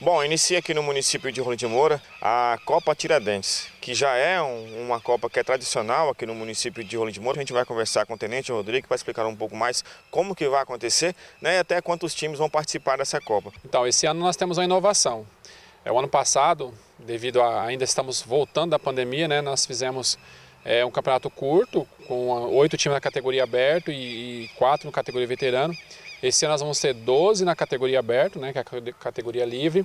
Bom, inicia aqui no município de Rolim de Moura a Copa Tiradentes, que já é um, uma Copa que é tradicional aqui no município de Rolim de Moura. A gente vai conversar com o Tenente Rodrigo para explicar um pouco mais como que vai acontecer né, e até quantos times vão participar dessa Copa. Então, esse ano nós temos uma inovação. É, o ano passado, devido a ainda estamos voltando da pandemia, né, nós fizemos é um campeonato curto, com oito times na categoria aberto e quatro na categoria veterano. Esse ano nós vamos ter 12 na categoria aberto, né, que é a categoria livre.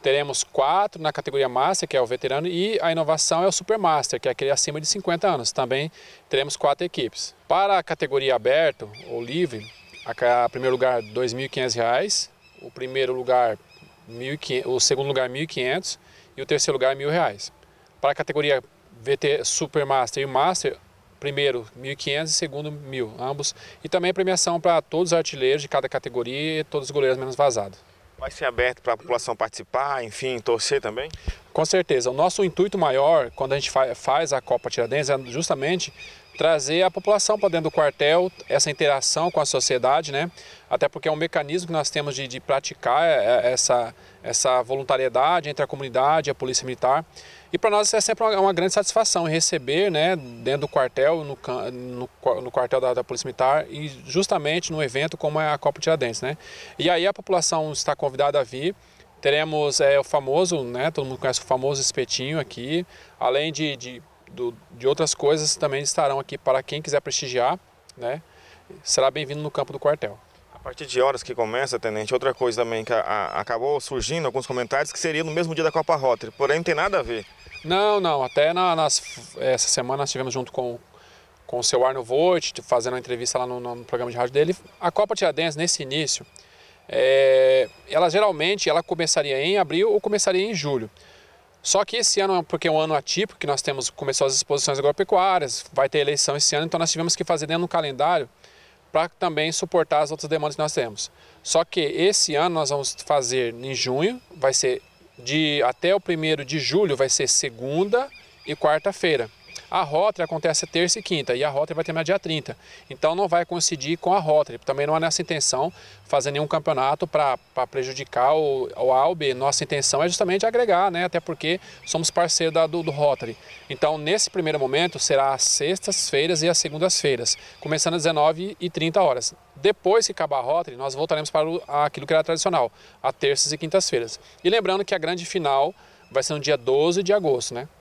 Teremos quatro na categoria Master, que é o veterano, e a inovação é o Super Master, que é aquele acima de 50 anos. Também teremos quatro equipes. Para a categoria aberto ou livre, a, primeiro lugar R$ 2.500, o primeiro lugar 1, 500, o segundo lugar R$ 1.500 e o terceiro lugar R$ 1.000. Para a categoria VT Supermaster e Master, primeiro 1.500 e segundo 1.000, ambos. E também premiação para todos os artilheiros de cada categoria e todos os goleiros menos vazados. Vai ser aberto para a população participar, enfim, torcer também? Com certeza. O nosso intuito maior, quando a gente faz a Copa Tiradentes, é justamente trazer a população para dentro do quartel, essa interação com a sociedade, né? Até porque é um mecanismo que nós temos de, de praticar é, é, essa, essa voluntariedade entre a comunidade e a Polícia Militar. E para nós é sempre uma, uma, grande satisfação receber, né, dentro do quartel, no, no, no quartel da, da, Polícia Militar e justamente num evento como é a Copa Tiradentes, né? E aí a população está convidada a vir. Teremos é, o famoso, né, todo mundo conhece o famoso espetinho aqui, além de, de do, de outras coisas também estarão aqui para quem quiser prestigiar, né? Será bem-vindo no campo do quartel. A partir de horas que começa, Tenente, outra coisa também que a, a, acabou surgindo alguns comentários que seria no mesmo dia da Copa Rotary, porém não tem nada a ver. Não, não, até na, nas, essa semana nós tivemos junto com, com o seu Arno Voigt, fazendo uma entrevista lá no, no programa de rádio dele. A Copa Tiradentes, nesse início, é, ela geralmente ela começaria em abril ou começaria em julho. Só que esse ano, porque é um ano atípico, que nós temos começou as exposições agropecuárias, vai ter eleição esse ano, então nós tivemos que fazer dentro do calendário para também suportar as outras demandas que nós temos. Só que esse ano nós vamos fazer em junho, vai ser de até o primeiro de julho vai ser segunda e quarta-feira. A Rotary acontece terça e quinta e a Rotary vai terminar dia 30. Então não vai coincidir com a Rotary. Também não é nessa intenção fazer nenhum campeonato para prejudicar o, o A ou B. Nossa intenção é justamente agregar, né? Até porque somos parceiro do, do Rotary. Então nesse primeiro momento será as sextas-feiras e as segundas-feiras, começando às 19 h 30 horas. Depois que acabar a Rotary, nós voltaremos para o, aquilo que era tradicional, a terças e quintas-feiras. E lembrando que a grande final vai ser no dia 12 de agosto, né?